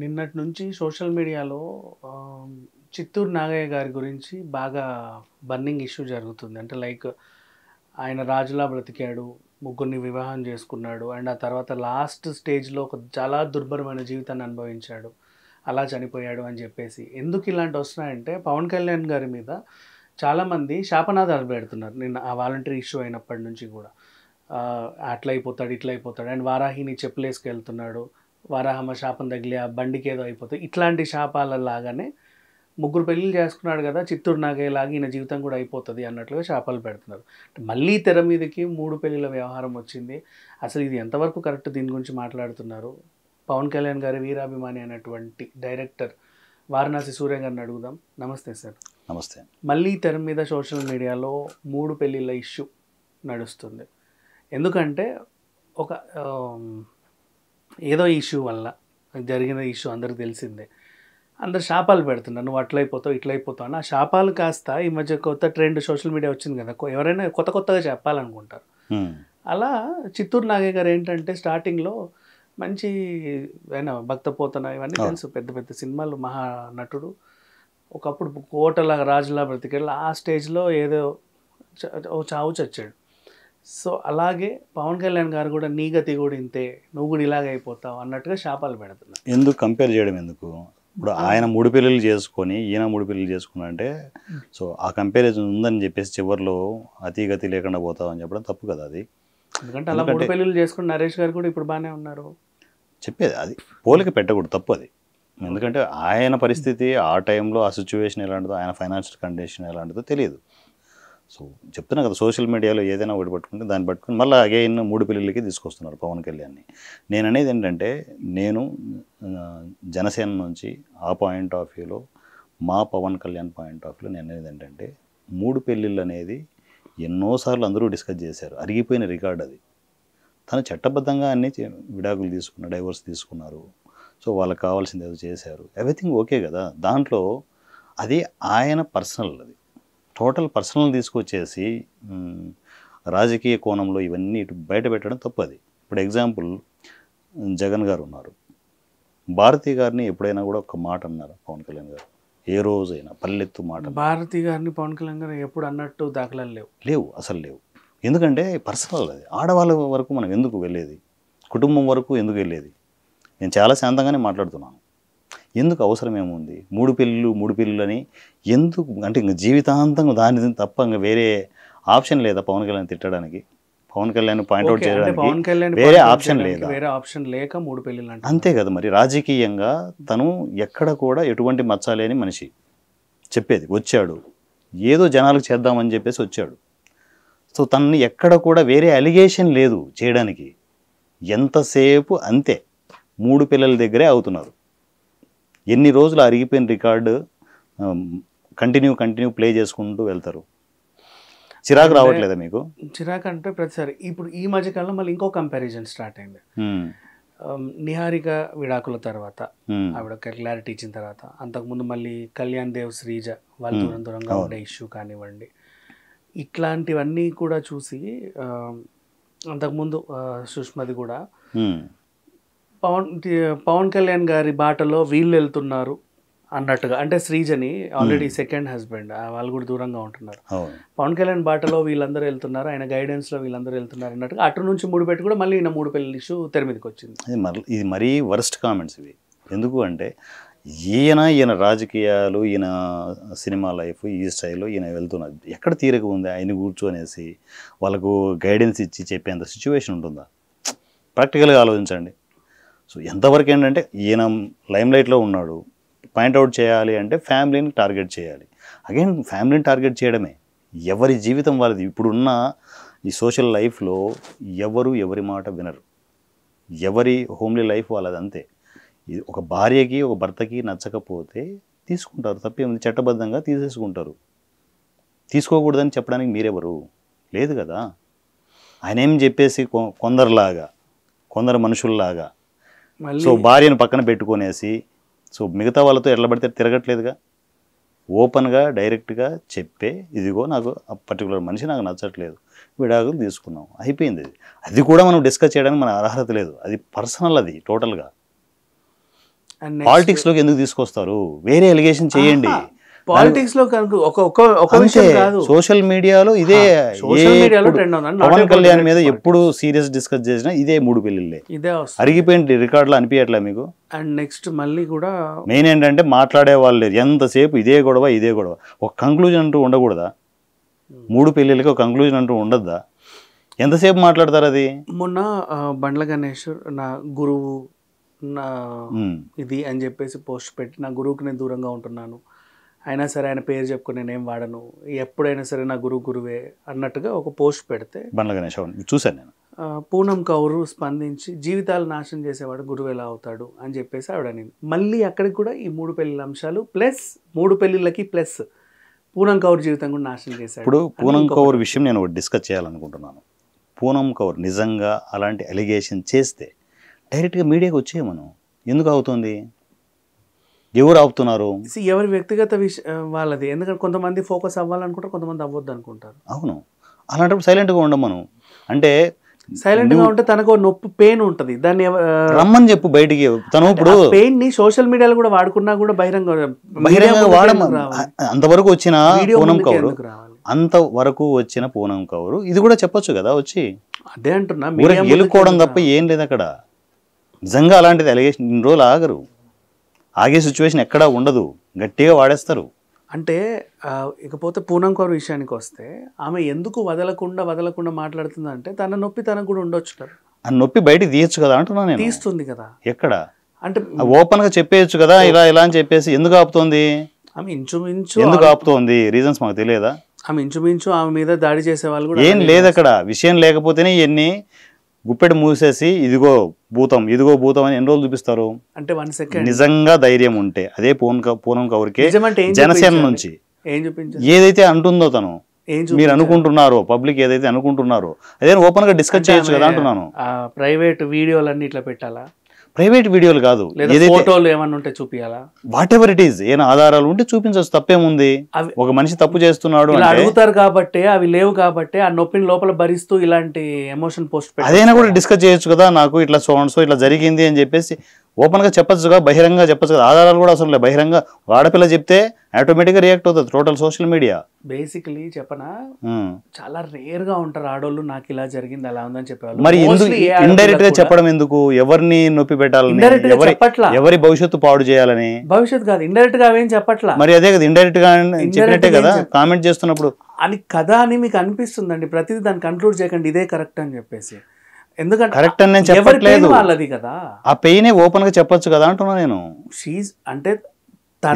నిన్నటి నుంచి సోషల్ మీడియాలో చిత్తూరు నాగయ్య గారి గురించి బాగా బర్నింగ్ ఇష్యూ జరుగుతుంది అంటే లైక్ ఆయన రాజులా బ్రతికాడు ముగ్గురిని వివాహం చేసుకున్నాడు అండ్ ఆ తర్వాత లాస్ట్ స్టేజ్లో ఒక చాలా దుర్భరమైన జీవితాన్ని అనుభవించాడు అలా చనిపోయాడు అని చెప్పేసి ఎందుకు ఇలాంటి వస్తున్నాయంటే పవన్ కళ్యాణ్ గారి మీద చాలామంది శాపనాదాలు పెడుతున్నారు నిన్న ఆ వాలంటీర్ ఇష్యూ అయినప్పటి నుంచి కూడా అట్లా అయిపోతాడు ఇట్లా అయిపోతాడు అండ్ వారాహిని చెప్పులేసుకెళ్తున్నాడు వారాహమ శాపం తగిలి ఆ బండికి ఏదో అయిపోతుంది ఇట్లాంటి శాపాల లాగానే ముగ్గురు పెళ్ళిళ్ళు చేసుకున్నాడు కదా చిత్తూరు నాగేలాగా ఈయన జీవితం కూడా అయిపోతుంది అన్నట్లుగా శాపాలు పెడుతున్నారు మళ్ళీ తెర మీదకి మూడు పెళ్ళిళ్ళ వ్యవహారం వచ్చింది అసలు ఇది ఎంతవరకు కరెక్ట్ దీని గురించి మాట్లాడుతున్నారు పవన్ కళ్యాణ్ గారి వీరాభిమాని అనేటువంటి డైరెక్టర్ వారణాసి సూర్య గారిని అడుగుదాం నమస్తే సార్ నమస్తే మళ్ళీ తెర మీద సోషల్ మీడియాలో మూడు పెళ్ళిళ్ళ ఇష్యూ నడుస్తుంది ఎందుకంటే ఒక ఏదో ఇష్యూ వల్ల జరిగిన ఇష్యూ అందరికి తెలిసిందే అందరు శాపాలు పెడుతున్నారు నువ్వు అట్లయిపోతావు ఇట్లయిపోతావు అని ఆ శాపాలు కాస్త ఈ మధ్య కొత్త ట్రెండ్ సోషల్ మీడియా వచ్చింది కదా ఎవరైనా కొత్త కొత్తగా చెప్పాలనుకుంటారు అలా చిత్తూరు నాగయ్య గారు ఏంటంటే స్టార్టింగ్లో మంచి ఆయన పోతన ఇవన్నీ తెలుసు పెద్ద పెద్ద సినిమాలు మహా నటుడు ఒకప్పుడు కోటలాగా రాజులా బ్రతికెళ్ళి ఆ స్టేజ్లో ఏదో చావు చచ్చాడు సో అలాగే పవన్ కళ్యాణ్ గారు కూడా నీ గతి కూడా ఇంతే నువ్వు కూడా ఇలాగే అయిపోతావు అన్నట్టుగా శాపాలు పెడుతున్నా ఎందుకు కంపేర్ చేయడం ఎందుకు ఇప్పుడు ఆయన మూడు పెళ్ళిళ్ళు చేసుకొని ఈయన మూడు పెళ్ళిళ్ళు చేసుకున్నంటే సో ఆ కంపారిజన్ ఉందని చెప్పేసి చివరిలో అతి గతి లేకుండా అని చెప్పడం తప్పు కదా అది ఎందుకంటే అలా మూడు పెళ్ళిళ్ళు చేసుకుని నరేష్ గారు కూడా ఇప్పుడు బాగానే ఉన్నారు చెప్పేది అది పోలిక పెట్టకూడదు తప్పు అది ఎందుకంటే ఆయన పరిస్థితి ఆ టైంలో ఆ సిచ్యువేషన్ ఎలాంటిదో ఆయన ఫైనాన్షియల్ కండిషన్ ఎలాంటిదో తెలియదు సో చెప్తున్నా కదా సోషల్ మీడియాలో ఏదైనా ఒకటి పట్టుకుంటే దాన్ని పట్టుకుని మళ్ళీ అగైన్ మూడు పిల్లలకి తీసుకొస్తున్నారు పవన్ కళ్యాణ్ని నేను అనేది ఏంటంటే నేను జనసేన నుంచి ఆ పాయింట్ ఆఫ్ వ్యూలో మా పవన్ కళ్యాణ్ పాయింట్ ఆఫ్ వ్యూలో నేను అనేది ఏంటంటే మూడు పెళ్ళిళ్ళు అనేది ఎన్నోసార్లు అందరూ డిస్కస్ చేశారు అరిగిపోయిన రికార్డ్ అది తను చట్టబద్ధంగా అన్ని విడాకులు తీసుకున్న డైవర్స్ తీసుకున్నారు సో వాళ్ళకి కావాల్సింది ఏదో చేశారు ఎవ్రీథింగ్ ఓకే కదా దాంట్లో అది ఆయన పర్సనల్ అది టోటల్ పర్సనల్ తీసుకొచ్చేసి రాజకీయ కోణంలో ఇవన్నీ ఇటు బయట పెట్టడం తప్పది ఇప్పుడు ఎగ్జాంపుల్ జగన్ గారు ఉన్నారు భారతీ గారిని ఎప్పుడైనా కూడా ఒక మాట అన్నారు పవన్ కళ్యాణ్ గారు ఏ రోజైనా పల్లెత్తు మాట భారతీ గారిని పవన్ కళ్యాణ్ గారు ఎప్పుడు అన్నట్టు దాఖలాలు లేవు లేవు అసలు లేవు ఎందుకంటే పర్సనల్ అది ఆడవాళ్ళ వరకు మనం ఎందుకు వెళ్ళేది కుటుంబం వరకు ఎందుకు వెళ్ళేది నేను చాలా శాంతంగానే మాట్లాడుతున్నాను ఎందుకు అవసరమేముంది మూడు పిల్లలు మూడు పిల్లలు అని ఎందుకు అంటే ఇంక జీవితాంతం దాని తప్ప ఇంకా వేరే ఆప్షన్ లేదా పవన్ కళ్యాణ్ తిట్టడానికి పవన్ కళ్యాణ్ పాయింట్అవుట్ చేయడానికి వేరే ఆప్షన్ లేదా వేరే ఆప్షన్ లేక మూడు అంటే అంతే కదా మరి రాజకీయంగా తను ఎక్కడ కూడా ఎటువంటి మచ్చాలేని మనిషి చెప్పేది వచ్చాడు ఏదో జనాలకు చేద్దామని చెప్పేసి వచ్చాడు సో తనని ఎక్కడ కూడా వేరే అలిగేషన్ లేదు చేయడానికి ఎంతసేపు అంతే మూడు పిల్లల దగ్గరే అవుతున్నారు ఎన్ని రోజులు అరిగిపోయిన రికార్డు కంటిన్యూ కంటిన్యూ ప్లే చేసుకుంటూ వెళ్తారు చిరాకు రావట్లేదా మీకు చిరాకు అంటే ప్రతిసారి ఇప్పుడు ఈ మధ్యకాలంలో మళ్ళీ ఇంకో కంపారిజన్ స్టార్ట్ అయింది నిహారిక విడాకుల తర్వాత ఆవిడ క్లారిటీ ఇచ్చిన తర్వాత అంతకుముందు మళ్ళీ కళ్యాణ్ దేవ్ శ్రీజ వాళ్ళు దూరం దూరంగా ఉండే ఇష్యూ కానివ్వండి ఇట్లాంటివన్నీ కూడా చూసి అంతకుముందు సుష్మది కూడా పవన్ పవన్ కళ్యాణ్ గారి బాటలో వీళ్ళు వెళ్తున్నారు అన్నట్టుగా అంటే శ్రీజని ఆల్రెడీ సెకండ్ హస్బెండ్ వాళ్ళు కూడా దూరంగా ఉంటున్నారు పవన్ కళ్యాణ్ బాటలో వీళ్ళందరూ వెళ్తున్నారు ఆయన గైడెన్స్లో వీళ్ళందరూ వెళ్తున్నారు అన్నట్టుగా అటు నుంచి మూడు పెట్టి కూడా మళ్ళీ ఈయన మూడు పెళ్లి ఇష్యూ తెర మీదకి వచ్చింది ఇది మరీ వరస్ట్ కామెంట్స్ ఇవి ఎందుకు అంటే ఈయన ఈయన రాజకీయాలు ఈయన సినిమా లైఫ్ ఈ స్టైల్లో ఈయన వెళ్తున్న ఎక్కడ తీరక ఉంది ఆయన కూర్చొనేసి వాళ్ళకు గైడెన్స్ ఇచ్చి చెప్పేంత సిచ్యువేషన్ ఉంటుందా ప్రాక్టికల్గా ఆలోచించండి సో ఎంతవరకు ఏంటంటే ఈయన లైమ్లైట్లో ఉన్నాడు పాయింట్అవుట్ చేయాలి అంటే ఫ్యామిలీని టార్గెట్ చేయాలి అగైన్ ఫ్యామిలీని టార్గెట్ చేయడమే ఎవరి జీవితం వాళ్ళది ఇప్పుడున్న ఈ సోషల్ లైఫ్లో ఎవరు ఎవరి మాట వినరు ఎవరి హోమ్లీ లైఫ్ వాళ్ళది అంతే ఒక భార్యకి ఒక భర్తకి నచ్చకపోతే తీసుకుంటారు తప్పేముంది చట్టబద్ధంగా తీసేసుకుంటారు తీసుకోకూడదని చెప్పడానికి మీరెవరు లేదు కదా ఆయన ఏం చెప్పేసి కొందరిలాగా కొందరు మనుషుల్లాగా సో భార్యను పక్కన పెట్టుకునేసి సో మిగతా వాళ్ళతో ఎట్లా పడితే తిరగట్లేదుగా ఓపెన్గా డైరెక్ట్గా చెప్పే ఇదిగో నాకు ఆ పర్టికులర్ మనిషి నాకు నచ్చట్లేదు విడాకులు తీసుకున్నాం అయిపోయింది అది అది కూడా మనం డిస్కస్ చేయడానికి మన అర్హత లేదు అది పర్సనల్ అది టోటల్గా పాలిటిక్స్లోకి ఎందుకు తీసుకొస్తారు వేరే ఎలిగేషన్ చేయండి పాలిటిక్స్ లో ఒక ఒక విషయం కాదు సోషల్ మీడియాలో ఇదే సోషల్ పవన్ కళ్యాణ్ మీద ఎప్పుడు సీరియస్ డిస్కస్ చేసినా ఇదే మూడు పెళ్లిళ్ళే ఇదే అరిగిపోయిన రికార్డులు అనిపించట్లే మీకు అండ్ నెక్స్ట్ మళ్ళీ కూడా మెయిన్ ఏంటంటే మాట్లాడే వాళ్ళు లేదు ఎంతసేపు ఇదే గొడవ ఇదే గొడవ ఒక కంక్లూజన్ అంటూ ఉండకూడదా hmm. మూడు పెళ్లిళ్ళకి ఒక కంక్లూజన్ అంటూ ఉండద్దా ఎంతసేపు మాట్లాడతారు అది మొన్న బండ్ల గణేశ్వర్ నా గురువు నా hmm. ఇది అని చెప్పేసి పోస్ట్ పెట్టి నా గురువుకి నేను దూరంగా ఉంటున్నాను అయినా సరే ఆయన పేరు చెప్పుకుని నేనేం వాడను ఎప్పుడైనా సరే నా గురువు గురువే అన్నట్టుగా ఒక పోస్ట్ పెడితే బండ్ల గణేష్ చూశాను నేను పూనం కౌరు స్పందించి జీవితాలు నాశనం చేసేవాడు గురువు ఎలా అవుతాడు అని చెప్పేసి ఆవిడ నేను మళ్ళీ అక్కడికి కూడా ఈ మూడు పెళ్ళిళ్ళ అంశాలు ప్లస్ మూడు పెళ్ళిళ్ళకి ప్లస్ పూనం కౌర్ జీవితం కూడా నాశనం చేశాడు ఇప్పుడు పూనం కౌర్ విషయం నేను డిస్కస్ చేయాలనుకుంటున్నాను పూనం కౌర్ నిజంగా అలాంటి అలిగేషన్ చేస్తే డైరెక్ట్గా మీడియాకి వచ్చే మనం ఎందుకు అవుతుంది ఎవరు ఆపుతున్నారు ఎవరి వ్యక్తిగత విష వాళ్ళది ఎందుకంటే కొంతమంది ఫోకస్ అవ్వాలనుకుంటారు కొంతమంది అవ్వద్దు అనుకుంటారు అవును అలాంటప్పుడు సైలెంట్గా ఉండం మనం అంటే సైలెంట్గా ఉంటే తనకు నొప్పి పెయిన్ ఉంటుంది దాన్ని రమ్మని చెప్పు బయటికి తను ఇప్పుడు పెయిన్ ని సోషల్ మీడియాలో కూడా వాడుకున్నా కూడా బహిరంగ బహిరంగ అంతవరకు వచ్చిన పూనం కౌరు అంత వరకు వచ్చిన పూనం కౌరు ఇది కూడా చెప్పొచ్చు కదా వచ్చి అదే అంటున్నా ఎలుకోవడం తప్ప ఏం లేదు అక్కడ నిజంగా అలాంటిది అలిగేషన్ ఇన్ని రోజులు ఆగరు ఆగే సిచ్యువేషన్ ఎక్కడా ఉండదు గట్టిగా వాడేస్తారు అంటే ఇకపోతే పూనం కౌర్ విషయానికి వస్తే ఆమె ఎందుకు వదలకుండా వదలకుండా మాట్లాడుతుందంటే తన నొప్పి తనకు కూడా ఉండొచ్చు కదా ఆ నొప్పి బయటికి తీయచ్చు కదా అంటున్నాను తీస్తుంది కదా ఎక్కడ అంటే ఓపెన్ గా చెప్పేయచ్చు కదా ఇలా ఇలా అని చెప్పేసి ఎందుకు ఆపుతోంది ఆమె ఇంచుమించు ఎందుకు ఆపుతోంది రీజన్స్ మాకు తెలియదా ఆమె ఇంచుమించు ఆమె మీద దాడి చేసే వాళ్ళు కూడా ఏం లేదు అక్కడ విషయం లేకపోతేనే ఇవన్నీ గుప్పెడు మూసేసి ఇదిగో భూతం ఇదిగో భూతం అని ఎన్ని రోజులు చూపిస్తారు అంటే వన్ సెకండ్ నిజంగా ధైర్యం ఉంటే అదే పూనం పూనం కౌరికే జనసేన నుంచి ఏదైతే అంటుందో తను మీరు అనుకుంటున్నారు పబ్లిక్ ఏదైతే అనుకుంటున్నారో అదే ఓపెన్ గా డిస్కస్ చేయొచ్చు కదా అంటున్నాను ప్రైవేట్ వీడియోలన్నీ ఇట్లా పెట్టాలా ప్రైవేట్ వీడియోలు కాదు ఫోటోలు ఏమన్నా ఉంటే చూపించాలా వాట్ ఎవర్ ఇట్ ఈస్ ఏమైనా ఆధారాలు ఉంటే చూపించవచ్చు తప్పేముంది ఒక మనిషి తప్పు చేస్తున్నాడు అడుగుతారు కాబట్టి అవి లేవు కాబట్టి ఆ నొప్పిని లోపల భరిస్తూ ఇలాంటి ఎమోషన్ పోస్ట్ అదైనా కూడా డిస్కస్ చేయొచ్చు కదా నాకు ఇట్లా సో సో ఇట్లా జరిగింది అని చెప్పేసి ఓపెన్ గా చెప్పచ్చు కదా బహిరంగ చెప్పచ్చు కదా ఆధారాలు కూడా అసలు బహిరంగ ఆడపిల్ల చెప్తే ఆటోమేటిక్గా రియాక్ట్ అవుతుంది టోటల్ సోషల్ మీడియా బేసికలీ చెప్పనా hmm. చాలా రేర్ గా ఉంటారు ఆడోళ్ళు నాకు ఇలా జరిగింది అలా ఉందని చెప్పేవాళ్ళు మరి ఇండైరెక్ట్ గా చెప్పడం ఎందుకు ఎవరిని నొప్పి పెట్టాలని ఎవరి భవిష్యత్తు పాడు చేయాలని భవిష్యత్తు కాదు ఇండైరెక్ట్ గా అవేం చెప్పట్లా మరి అదే కదా ఇండైరెక్ట్ గా చెప్పినట్టే కదా కామెంట్ చేస్తున్నప్పుడు అని కథ అని మీకు అనిపిస్తుంది అండి ప్రతిదీ దాన్ని కంక్లూడ్ చేయకండి ఇదే కరెక్ట్ అని చెప్పేసి ఎందుకంటే కరెక్ట్ అని నేను చెప్పట్లేదు వాళ్ళది కదా ఆ పెయిన్ ఓపెన్ గా చెప్పొచ్చు కదా అంటున్నా నేను షీజ్ అంటే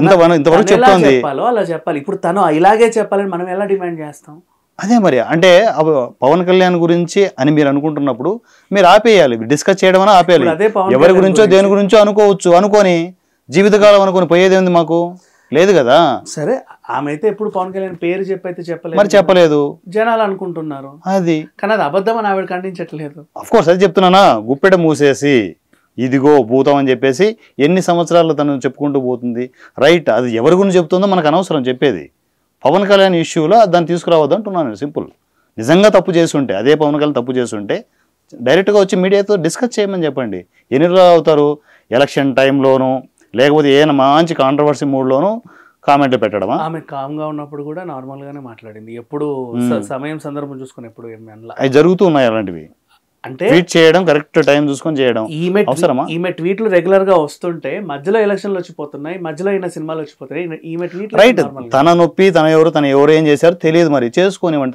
ఇంతవరకు ఇంతవరకు చెప్తోంది అలా చెప్పాలి ఇప్పుడు తను ఇలాగే చెప్పాలని మనం ఎలా డిమాండ్ చేస్తాం అదే మరి అంటే పవన్ కళ్యాణ్ గురించి అని మీరు అనుకుంటున్నప్పుడు మీరు ఆపేయాలి డిస్కస్ చేయడం అని ఆపేయాలి ఎవరి గురించో దేని గురించో అనుకోవచ్చు అనుకొని జీవితకాలం అనుకుని పోయేది ఉంది మాకు లేదు కదా సరే ఆమె అయితే ఎప్పుడు పవన్ కళ్యాణ్ పేరు చెప్పైతే చెప్పలేదు మరి చెప్పలేదు జనాలు అనుకుంటున్నారు అది కానీ అది అబద్ధం అని ఆవిడ ఖండించట్లేదు అఫ్ కోర్స్ అది చెప్తున్నానా గుప్పెట మూసేసి ఇదిగో భూతం అని చెప్పేసి ఎన్ని సంవత్సరాలు తను చెప్పుకుంటూ పోతుంది రైట్ అది ఎవరి గురించి చెప్తుందో మనకు అనవసరం చెప్పేది పవన్ కళ్యాణ్ ఇష్యూలో దాన్ని తీసుకురావద్దు అంటున్నాను సింపుల్ నిజంగా తప్పు చేస్తుంటే అదే పవన్ కళ్యాణ్ తప్పు చేస్తుంటే డైరెక్ట్గా వచ్చి మీడియాతో డిస్కస్ చేయమని చెప్పండి ఎన్ని రోజులు అవుతారు ఎలక్షన్ టైంలోనూ లేకపోతే ఏ మంచి కాంట్రవర్సీ మూడ్లోనూ కామెంట్లు పెట్టడమా ఆమె కామ్గా ఉన్నప్పుడు కూడా నార్మల్గానే మాట్లాడింది ఎప్పుడు hmm. సమయం సందర్భం చూసుకుని ఎప్పుడు అవి జరుగుతూ ఉన్నాయి అలాంటివి అంటే ట్వీట్ చేయడం కరెక్ట్ టైం చూసుకొని చేయడం ఈమె అవసరమా ఈమె ట్వీట్లు రెగ్యులర్ గా వస్తుంటే మధ్యలో ఎలక్షన్లు వచ్చిపోతున్నాయి మధ్యలో అయిన సినిమాలు వచ్చిపోతున్నాయి ఈమె ట్వీట్ రైట్ తన నొప్పి తన ఎవరు తన ఎవరు ఏం చేశారు తెలియదు మరి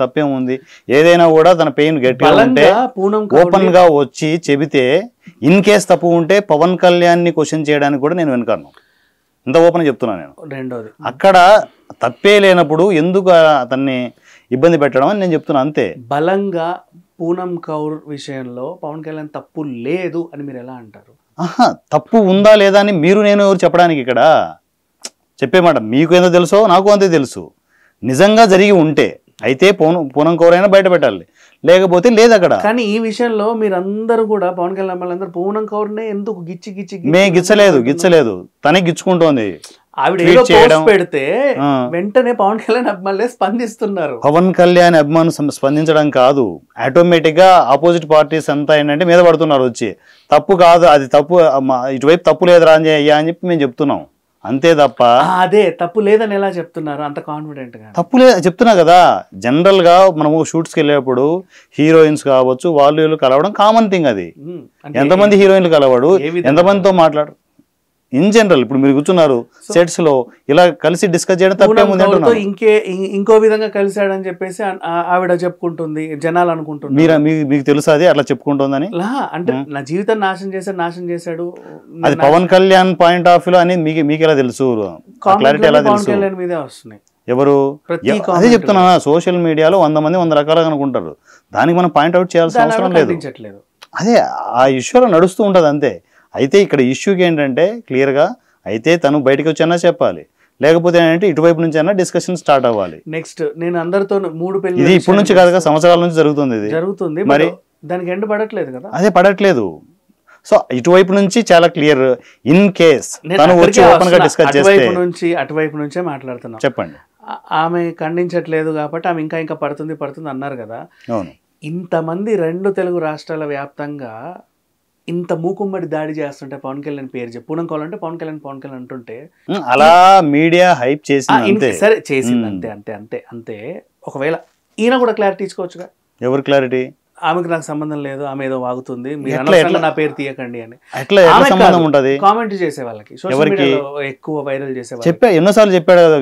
తప్పేం ఉంది ఏదైనా కూడా తన పెయిన్ గట్టిగా ఉంటే ఓపెన్ గా వచ్చి చెబితే ఇన్ కేస్ తప్పు ఉంటే పవన్ కళ్యాణ్ ని క్వశ్చన్ చేయడానికి కూడా నేను వెనకాను ఇంత ఓపెన్ చెప్తున్నాను నేను రెండోది అక్కడ తప్పే లేనప్పుడు ఎందుకు అతన్ని ఇబ్బంది పెట్టడం అని నేను చెప్తున్నా అంతే బలంగా పూనం కౌర్ విషయంలో పవన్ కళ్యాణ్ తప్పు లేదు అని మీరు ఎలా అంటారు ఆహా తప్పు ఉందా లేదా అని మీరు నేను ఎవరు చెప్పడానికి ఇక్కడ చెప్పేమాట మీకు ఏదో తెలుసో నాకు అంతే తెలుసు నిజంగా జరిగి ఉంటే అయితే పూనం పూనం కౌరైనా బయట పెట్టాలి లేకపోతే లేదు అక్కడ కానీ ఈ విషయంలో మీరందరూ కూడా పవన్ కళ్యాణ్ వాళ్ళందరూ పూనం కౌర్నే ఎందుకు గిచ్చి గిచ్చి మే గిచ్చలేదు గిచ్చలేదు తనే గిచ్చుకుంటోంది ఆవిడ పెడితే వెంటనే పవన్ కళ్యాణ్ అభిమానులే స్పందిస్తున్నారు పవన్ కళ్యాణ్ అభిమానులు స్పందించడం కాదు ఆటోమేటిక్ గా ఆపోజిట్ పార్టీస్ అంతా ఏంటంటే మీద పడుతున్నారు వచ్చి తప్పు కాదు అది తప్పు ఇటువైపు తప్పు లేదురా అని అయ్యా అని చెప్పి మేము చెప్తున్నాం అంతే తప్ప అదే తప్పు లేదని ఎలా చెప్తున్నారు అంత కాన్ఫిడెంట్ గా తప్పు లేదు చెప్తున్నా కదా జనరల్ గా మనము షూట్స్కి వెళ్ళేప్పుడు హీరోయిన్స్ కావచ్చు వాళ్ళు కలవడం కామన్ థింగ్ అది ఎంతమంది హీరోయిన్లు కలవడు ఎంతమందితో మాట్లాడు ఇన్ జనరల్ ఇప్పుడు మీరు కూర్చున్నారు సెట్స్ లో ఇలా కలిసి డిస్కస్ చేయడం తప్పేముంది ఇంకే ఇంకో విధంగా కలిశాడని చెప్పేసి ఆవిడ చెప్పుకుంటుంది జనాలు అనుకుంటున్నారు మీరు మీకు తెలుసా అది అట్లా చెప్పుకుంటుందని అంటే నా జీవితం నాశనం చేశాడు నాశనం చేశాడు అది పవన్ కళ్యాణ్ పాయింట్ ఆఫ్ లో అనేది మీకు మీకు ఎలా తెలుసు క్లారిటీ ఎలా తెలుసు మీదే వస్తున్నాయి ఎవరు అదే చెప్తున్నా సోషల్ మీడియాలో వంద మంది వంద రకాలుగా అనుకుంటారు దానికి మనం పాయింట్ అవుట్ చేయాల్సిన అవసరం లేదు అదే ఆ ఇష్యూలో నడుస్తూ ఉంటుంది అంతే అయితే ఇక్కడ ఇష్యూకి ఏంటంటే క్లియర్గా అయితే తను బయటకు వచ్చైనా చెప్పాలి లేకపోతే ఏంటంటే ఇటువైపు నుంచి అయినా డిస్కషన్ స్టార్ట్ అవ్వాలి నెక్స్ట్ నేను అందరితో మూడు పెళ్లి ఇది ఇప్పటి నుంచి కాదు సంవత్సరాల నుంచి జరుగుతుంది ఇది జరుగుతుంది మరి దానికి ఎండ్ పడట్లేదు కదా అదే పడట్లేదు సో ఇటువైపు నుంచి చాలా క్లియర్ ఇన్ కేస్ తను వచ్చి ఓపెన్ గా డిస్కస్ చేస్తే నుంచి అటువైపు నుంచే మాట్లాడుతున్నాం చెప్పండి ఆమె ఖండించట్లేదు కాబట్టి ఆమె ఇంకా ఇంకా పడుతుంది పడుతుంది అన్నారు కదా ఇంతమంది రెండు తెలుగు రాష్ట్రాల వ్యాప్తంగా ఇంత మూకుమ్మడి దాడి చేస్తుంటే పవన్ కళ్యాణ్ పేరు చెప్పి పూనం కావాలంటే పవన్ కళ్యాణ్ పవన్ కళ్యాణ్ అంటుంటే అలా మీడియా హైప్ చేసి సరే చేసింది అంతే అంతే అంతే అంతే ఒకవేళ ఈయన కూడా క్లారిటీ ఇచ్చుకోవచ్చుగా ఎవరు క్లారిటీ ఆమెకు నాకు సంబంధం లేదు ఆమె ఏదో వాగుతుంది మీరు నా పేరు తీయకండి అని సంబంధం ఉంటది కామెంట్ చేసే వాళ్ళకి ఎవరికి ఎక్కువ వైరల్ చేసే చెప్పా ఎన్నోసార్లు చెప్పాడు కదా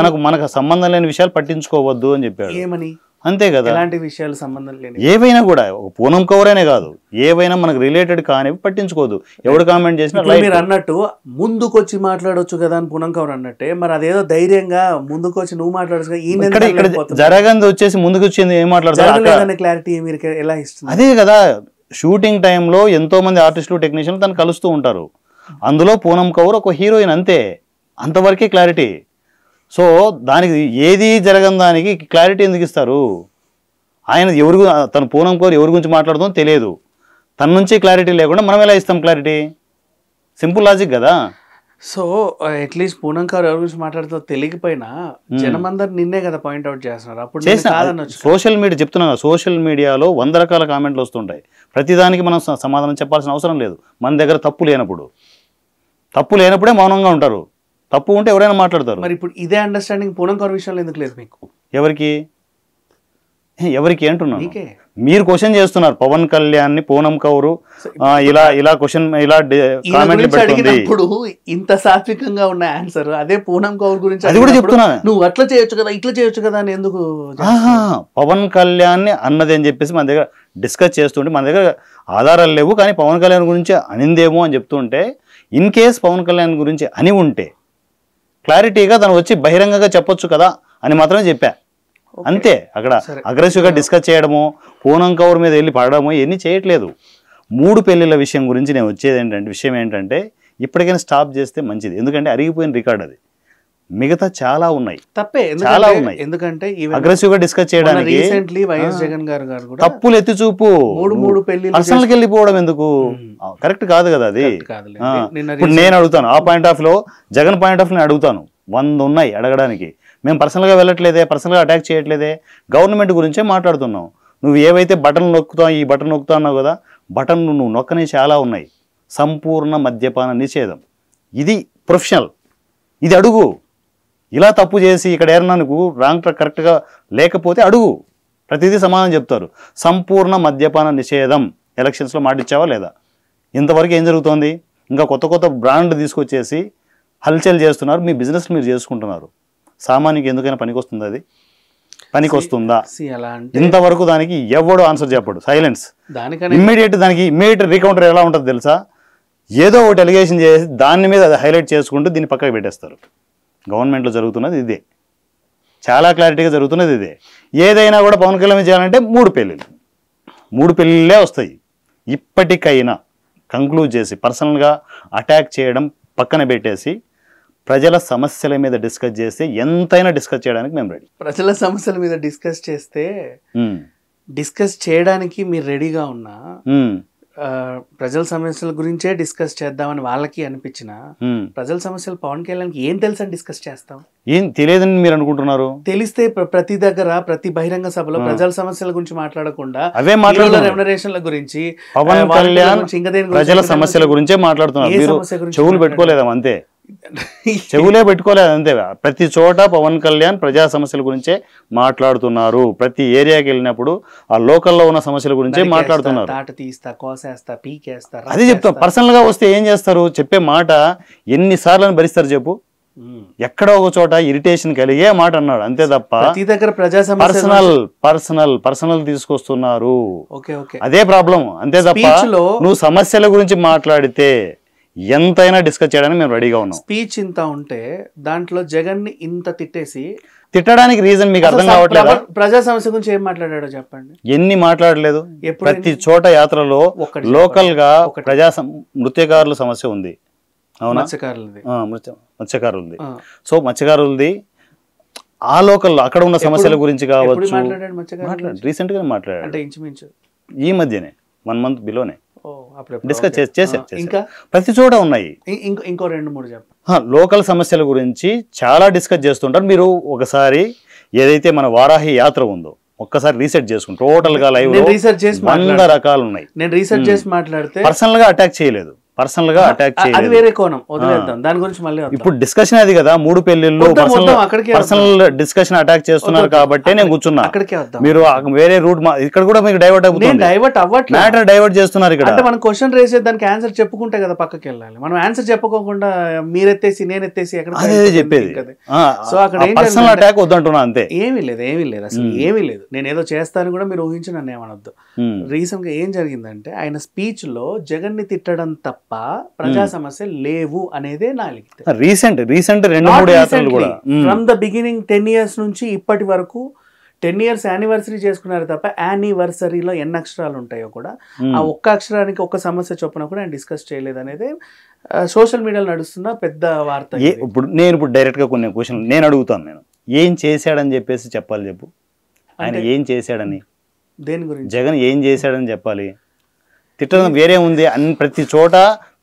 మనకు మనకు సంబంధం లేని విషయాలు పట్టించుకోవద్దు అని చెప్పాడు ఏమని అంతే కదా ఇలాంటి విషయాలు సంబంధం లేదు ఏవైనా కూడా పూనం కవరేనే కాదు ఏవైనా మనకు రిలేటెడ్ కానివి పట్టించుకోదు ఎవడు కామెంట్ చేసినా మీరు అన్నట్టు ముందుకొచ్చి మాట్లాడొచ్చు కదా అని పూనం కవర్ అన్నట్టే మరి అదేదో ధైర్యంగా ముందుకొచ్చి నువ్వు మాట్లాడచ్చు జరగంది వచ్చేసి ముందుకు వచ్చింది ఏం మాట్లాడుతుంది క్లారిటీ మీరు ఎలా ఇస్తుంది అదే కదా షూటింగ్ టైంలో ఎంతో మంది ఆర్టిస్టులు టెక్నీషియన్లు తను కలుస్తూ ఉంటారు అందులో పూనం కౌర్ ఒక హీరోయిన్ అంతే అంతవరకే క్లారిటీ సో దానికి ఏది జరగని దానికి క్లారిటీ ఎందుకు ఇస్తారు ఆయన ఎవరు తను పూనం కోరి ఎవరి గురించి మాట్లాడుతుందో తెలియదు తన నుంచి క్లారిటీ లేకుండా మనం ఎలా ఇస్తాం క్లారిటీ సింపుల్ లాజిక్ కదా సో అట్లీస్ట్ పూనం కారు ఎవరి గురించి మాట్లాడుతూ తెలియకపోయినా hmm. జనమందరు నిన్నే కదా పాయింట్ అవుట్ చేస్తున్నారు అప్పుడు సోషల్ మీడియా చెప్తున్నా సోషల్ మీడియాలో వంద రకాల కామెంట్లు వస్తుంటాయి ప్రతిదానికి మనం సమాధానం చెప్పాల్సిన అవసరం లేదు మన దగ్గర తప్పు లేనప్పుడు తప్పు లేనప్పుడే మౌనంగా ఉంటారు తప్పు ఉంటే ఎవరైనా మాట్లాడతారు మరి ఇప్పుడు ఇదే అండర్స్టాండింగ్ కౌర్ విషయంలో ఎందుకు లేదు మీకు ఎవరికి ఎవరికి ఏంటున్నారు మీరు క్వశ్చన్ చేస్తున్నారు పవన్ కళ్యాణ్ ని పూనం కౌరు ఇలా ఇలా క్వశ్చన్ ఇలా ఇప్పుడు ఇంత సాత్వికంగా ఉన్న ఆన్సర్ అదే పూనం కౌర్ గురించి అది కూడా చెప్తున్నా నువ్వు అట్లా చేయొచ్చు కదా ఇట్లా చేయొచ్చు కదా అని ఎందుకు పవన్ కళ్యాణ్ ని అన్నది అని చెప్పేసి మన దగ్గర డిస్కస్ చేస్తుంటే మన దగ్గర ఆధారాలు లేవు కానీ పవన్ కళ్యాణ్ గురించి అనిందేమో అని చెప్తుంటే ఇన్ కేస్ పవన్ కళ్యాణ్ గురించి అని ఉంటే క్లారిటీగా తను వచ్చి బహిరంగంగా చెప్పొచ్చు కదా అని మాత్రమే చెప్పా అంతే అక్కడ అగ్రెసివ్గా డిస్కస్ చేయడము పూనం కవర్ మీద వెళ్ళి పడడము ఇవన్నీ చేయట్లేదు మూడు పెళ్లిళ్ళ విషయం గురించి నేను వచ్చేది ఏంటంటే విషయం ఏంటంటే ఇప్పటికైనా స్టాప్ చేస్తే మంచిది ఎందుకంటే అరిగిపోయిన రికార్డ్ అది మిగతా చాలా ఉన్నాయి తప్పే చాలా ఉన్నాయి ఎందుకంటే అగ్రెసివ్ గా డిస్కస్ చేయడానికి రీసెంట్లీ వైఎస్ జగన్ గారు గారు తప్పులు ఎత్తి చూపు మూడు మూడు పెళ్లి పర్సనల్కి వెళ్ళిపోవడం ఎందుకు కరెక్ట్ కాదు కదా అది ఇప్పుడు నేను అడుగుతాను ఆ పాయింట్ ఆఫ్ లో జగన్ పాయింట్ ఆఫ్ నేను అడుగుతాను వంద ఉన్నాయి అడగడానికి మేము పర్సనల్గా వెళ్ళట్లేదే గా అటాక్ చేయట్లేదే గవర్నమెంట్ గురించే మాట్లాడుతున్నాం నువ్వు ఏవైతే బటన్ నొక్కుతావు ఈ బటన్ నొక్కుతా అన్నావు కదా బటన్ నువ్వు నొక్కనే చాలా ఉన్నాయి సంపూర్ణ మద్యపాన నిషేధం ఇది ప్రొఫెషనల్ ఇది అడుగు ఇలా తప్పు చేసి ఇక్కడ ఏమన్నా నువ్వు రాంగ్ ట్రాక్ కరెక్ట్గా లేకపోతే అడుగు ప్రతిదీ సమాధానం చెప్తారు సంపూర్ణ మద్యపాన నిషేధం ఎలక్షన్స్లో మాటిచ్చావా లేదా ఇంతవరకు ఏం జరుగుతోంది ఇంకా కొత్త కొత్త బ్రాండ్ తీసుకొచ్చేసి హల్చల్ చేస్తున్నారు మీ బిజినెస్ మీరు చేసుకుంటున్నారు సామాన్యకి ఎందుకైనా పనికి వస్తుంది అది పనికి వస్తుందా ఇంతవరకు దానికి ఎవడో ఆన్సర్ చెప్పడు సైలెన్స్ ఇమ్మీడియట్ దానికి ఇమ్మీడియట్ రీకౌంటర్ ఎలా ఉంటుంది తెలుసా ఏదో ఒకటి ఎలిగేషన్ చేసి దాని మీద అది హైలైట్ చేసుకుంటూ దీన్ని పక్కకు పెట్టేస్తారు గవర్నమెంట్లో జరుగుతున్నది ఇదే చాలా క్లారిటీగా జరుగుతున్నది ఇదే ఏదైనా కూడా పవన్ కళ్యాణ్ చేయాలంటే మూడు పెళ్ళిళ్ళు మూడు పెళ్ళిళ్ళే వస్తాయి ఇప్పటికైనా కంక్లూడ్ చేసి పర్సనల్గా అటాక్ చేయడం పక్కన పెట్టేసి ప్రజల సమస్యల మీద డిస్కస్ చేస్తే ఎంతైనా డిస్కస్ చేయడానికి మేము రెడీ ప్రజల సమస్యల మీద డిస్కస్ చేస్తే డిస్కస్ చేయడానికి మీరు రెడీగా ఉన్నా ప్రజల సమస్యల గురించే డిస్కస్ చేద్దామని వాళ్ళకి అనిపించిన ప్రజల సమస్యలు పవన్ కళ్యాణ్కి ఏం తెలుసని డిస్కస్ చేస్తాం ఏం తెలియదని మీరు అనుకుంటున్నారు తెలిస్తే ప్రతి దగ్గర ప్రతి బహిరంగ సభలో ప్రజల సమస్యల గురించి మాట్లాడకుండా అవే రెమ్యునరేషన్ల గురించి పవన్ కళ్యాణ్ ప్రజల సమస్యల గురించే మాట్లాడుతున్నారు చెవులు పెట్టుకోలేదా అంతే చెవులే పెట్టుకోలేదు అంతే ప్రతి చోట పవన్ కళ్యాణ్ ప్రజా సమస్యల గురించే మాట్లాడుతున్నారు ప్రతి ఏరియాకి వెళ్ళినప్పుడు ఆ లోకల్లో ఉన్న సమస్యల గురించే మాట్లాడుతున్నారు అది చెప్తాం పర్సనల్ గా వస్తే ఏం చేస్తారు చెప్పే మాట ఎన్నిసార్లు భరిస్తారు చెప్పు ఎక్కడో ఒక చోట ఇరిటేషన్ కలిగే మాట అన్నాడు అంతే తప్ప దగ్గర పర్సనల్ పర్సనల్ పర్సనల్ తీసుకొస్తున్నారు అదే ప్రాబ్లం అంతే తప్ప నువ్వు సమస్యల గురించి మాట్లాడితే ఎంతైనా డిస్కస్ చేయడానికి మేము రెడీగా ఉన్నాం స్పీచ్ ఇంత ఉంటే దాంట్లో జగన్ ని ఇంత తిట్టేసి తిట్టడానికి రీజన్ మీకు అర్థం కావట్లేదు ప్రజా సమస్య గురించి ఏం మాట్లాడాడో చెప్పండి ఎన్ని మాట్లాడలేదు ప్రతి చోట యాత్రలో లోకల్ గా ప్రజా నృత్యకారుల సమస్య ఉంది మత్స్యకారులది మత్స్యకారులది సో మత్స్యకారులది ఆ లోకల్లో అక్కడ ఉన్న సమస్యల గురించి కావచ్చు రీసెంట్ గా మాట్లాడారు ఈ మధ్యనే వన్ మంత్ బిలోనే డిస్కస్ చేశారు ఇంకా ప్రతి చోట ఉన్నాయి ఇంకో రెండు మూడు లోకల్ సమస్యల గురించి చాలా డిస్కస్ చేస్తుంటారు మీరు ఒకసారి ఏదైతే మన వారాహి యాత్ర ఉందో ఒక్కసారి రీసెర్చ్ చేసుకుని టోటల్ గా లైవ్ రీసెర్చ్ చేసి రకాలు ఉన్నాయి నేను రీసెర్చ్ చేసి మాట్లాడితే పర్సనల్ గా అటాక్ చేయలేదు పర్సనల్ గా అటాక్ అది వేరే కోణం వదిలేద్దాం దాని గురించి మళ్ళీ ఇప్పుడు డిస్కషన్ అది కదా మూడు పెళ్లిళ్ళు పర్సనల్ డిస్కషన్ అటాక్ చేస్తున్నారు కాబట్టి నేను కూర్చున్నా అక్కడికే వద్దాం మీరు వేరే రూట్ ఇక్కడ కూడా మీకు డైవర్ట్ అవుతుంది డైవర్ట్ అవ్వట్లేదు మ్యాటర్ డైవర్ట్ చేస్తున్నారు ఇక్కడ అంటే మనం క్వశ్చన్ రేస్ దానికి ఆన్సర్ చెప్పుకుంటే కదా పక్కకి వెళ్ళాలి మనం ఆన్సర్ చెప్పుకోకుండా మీరెత్తేసి నేను ఎత్తేసి అక్కడ చెప్పేది సో అక్కడ పర్సనల్ అటాక్ వద్దంటున్నా అంతే ఏమీ లేదు ఏమీ లేదు అసలు hmm. ఏమీ లేదు నేను ఏదో చేస్తాను కూడా మీరు ఊహించి నన్ను ఏమనొద్దు రీసెంట్ hmm. గా ఏం జరిగిందంటే ఆయన స్పీచ్ లో జగన్ ని తిట్టడం తప్ప తప్ప ప్రజా సమస్యలు లేవు అనేదే నా రీసెంట్ రీసెంట్ రెండు మూడు యాత్రలు కూడా from the beginning ten years నుంచి ఇప్పటి వరకు టెన్ ఇయర్స్ యానివర్సరీ చేసుకున్నారు తప్ప యానివర్సరీలో ఎన్ని అక్షరాలు ఉంటాయో కూడా ఆ ఒక్క అక్షరానికి ఒక్క సమస్య చొప్పున కూడా ఆయన డిస్కస్ చేయలేదు అనేది సోషల్ మీడియాలో నడుస్తున్న పెద్ద వార్త ఇప్పుడు నేను ఇప్పుడు డైరెక్ట్గా కొన్ని క్వశ్చన్ నేను అడుగుతాను నేను ఏం చేశాడని చెప్పేసి చెప్పాలి చెప్పు ఆయన ఏం చేశాడని దేని గురించి జగన్ ఏం చేశాడని చెప్పాలి తిట్టడం వేరే ఉంది అన్ని ప్రతి చోట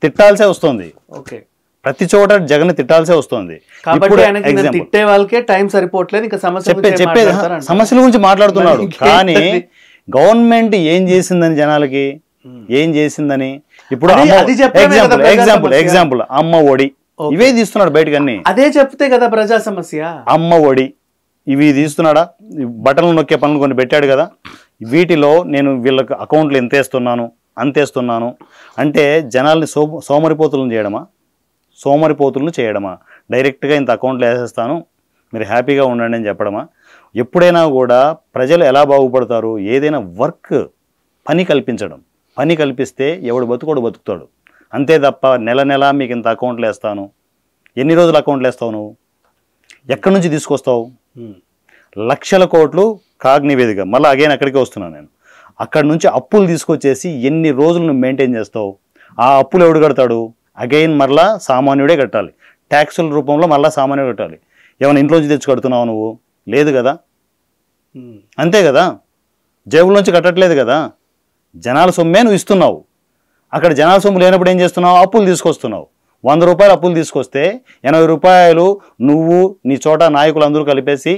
తిట్టాల్సే వస్తుంది ఓకే ప్రతి చోట జగన్ తిట్టాల్సే వస్తుంది తిట్టే వాళ్ళకే టైం సరిపోవట్లేదు ఇంకా సమస్య చెప్పేది సమస్యల గురించి మాట్లాడుతున్నారు కానీ గవర్నమెంట్ ఏం చేసిందని జనాలకి ఏం చేసిందని ఇప్పుడు ఎగ్జాంపుల్ ఎగ్జాంపుల్ ఎగ్జాంపుల్ అమ్మ ఒడి ఇవే తీస్తున్నాడు బయటకు అన్ని అదే చెప్తే కదా ప్రజా సమస్య అమ్మ ఒడి ఇవి తీస్తున్నాడా బటన్లు నొక్కే పనులు కొన్ని పెట్టాడు కదా వీటిలో నేను వీళ్ళకి అకౌంట్లు ఎంత వేస్తున్నాను అంతేస్తున్నాను అంటే జనాల్ని సో సోమరిపోతులను చేయడమా సోమరిపోతులను చేయడమా డైరెక్ట్గా ఇంత అకౌంట్లో వేసేస్తాను మీరు హ్యాపీగా ఉండండి అని చెప్పడమా ఎప్పుడైనా కూడా ప్రజలు ఎలా బాగుపడతారు ఏదైనా వర్క్ పని కల్పించడం పని కల్పిస్తే ఎవడు బతుకోడు బతుకుతాడు అంతే తప్ప నెల నెల మీకు ఇంత అకౌంట్లు వేస్తాను ఎన్ని రోజులు అకౌంట్లు వేస్తావు నువ్వు ఎక్కడి నుంచి తీసుకొస్తావు లక్షల కోట్లు కాగ్నివేదిక మళ్ళీ అగైన్ అక్కడికే వస్తున్నాను నేను అక్కడ నుంచి అప్పులు తీసుకొచ్చేసి ఎన్ని రోజులు నువ్వు మెయింటైన్ చేస్తావు ఆ అప్పులు ఎవడు కడతాడు అగైన్ మరలా సామాన్యుడే కట్టాలి ట్యాక్సుల రూపంలో మళ్ళీ సామాన్యుడు కట్టాలి ఏమైనా ఇంట్లోంచి తెచ్చి కడుతున్నావు నువ్వు లేదు కదా hmm. అంతే కదా జేబులోంచి కట్టట్లేదు కదా జనాల సొమ్మే నువ్వు ఇస్తున్నావు అక్కడ జనాల సొమ్ము లేనప్పుడు ఏం చేస్తున్నావు అప్పులు తీసుకొస్తున్నావు వంద రూపాయలు అప్పులు తీసుకొస్తే ఎనభై రూపాయలు నువ్వు నీ చోట నాయకులు అందరూ కలిపేసి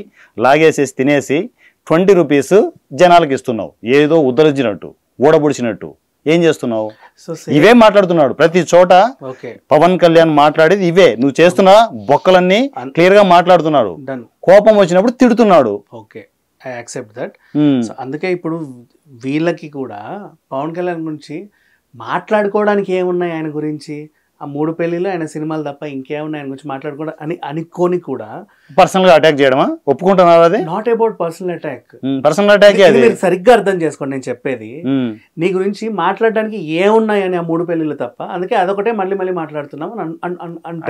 లాగేసేసి తినేసి ట్వంటీ రూపీస్ జనాలకు ఇస్తున్నావు ఏదో ఉద్దరించినట్టు ఊడబుడిచినట్టు ఏం చేస్తున్నావు ఇవే మాట్లాడుతున్నాడు ప్రతి చోట పవన్ కళ్యాణ్ మాట్లాడేది ఇవే నువ్వు చేస్తున్న బొక్కలన్నీ క్లియర్ గా మాట్లాడుతున్నాడు కోపం వచ్చినప్పుడు తిడుతున్నాడు ఓకే ఐ యాక్సెప్ట్ దట్ అందుకే ఇప్పుడు వీళ్ళకి కూడా పవన్ కళ్యాణ్ గురించి మాట్లాడుకోవడానికి ఏమున్నాయి ఆయన గురించి ఆ మూడు పెళ్లిలో ఆయన సినిమాలు తప్ప ఇంకేమన్నా ఆయన గురించి మాట్లాడకుండా అని అనుకోని కూడా పర్సనల్ గా అటాక్ చేయడమా ఒప్పుకుంటున్నారు అది not about personal attack personal attack మీరు సరిగ్గా అర్థం చేసుకోండి నేను చెప్పేది నీ గురించి మాట్లాడడానికి ఏమున్నాయని ఆ మూడు పెళ్లిలు తప్ప అందుకే అదొకటే మళ్ళీ మళ్ళీ మాట్లాడుతున్నాము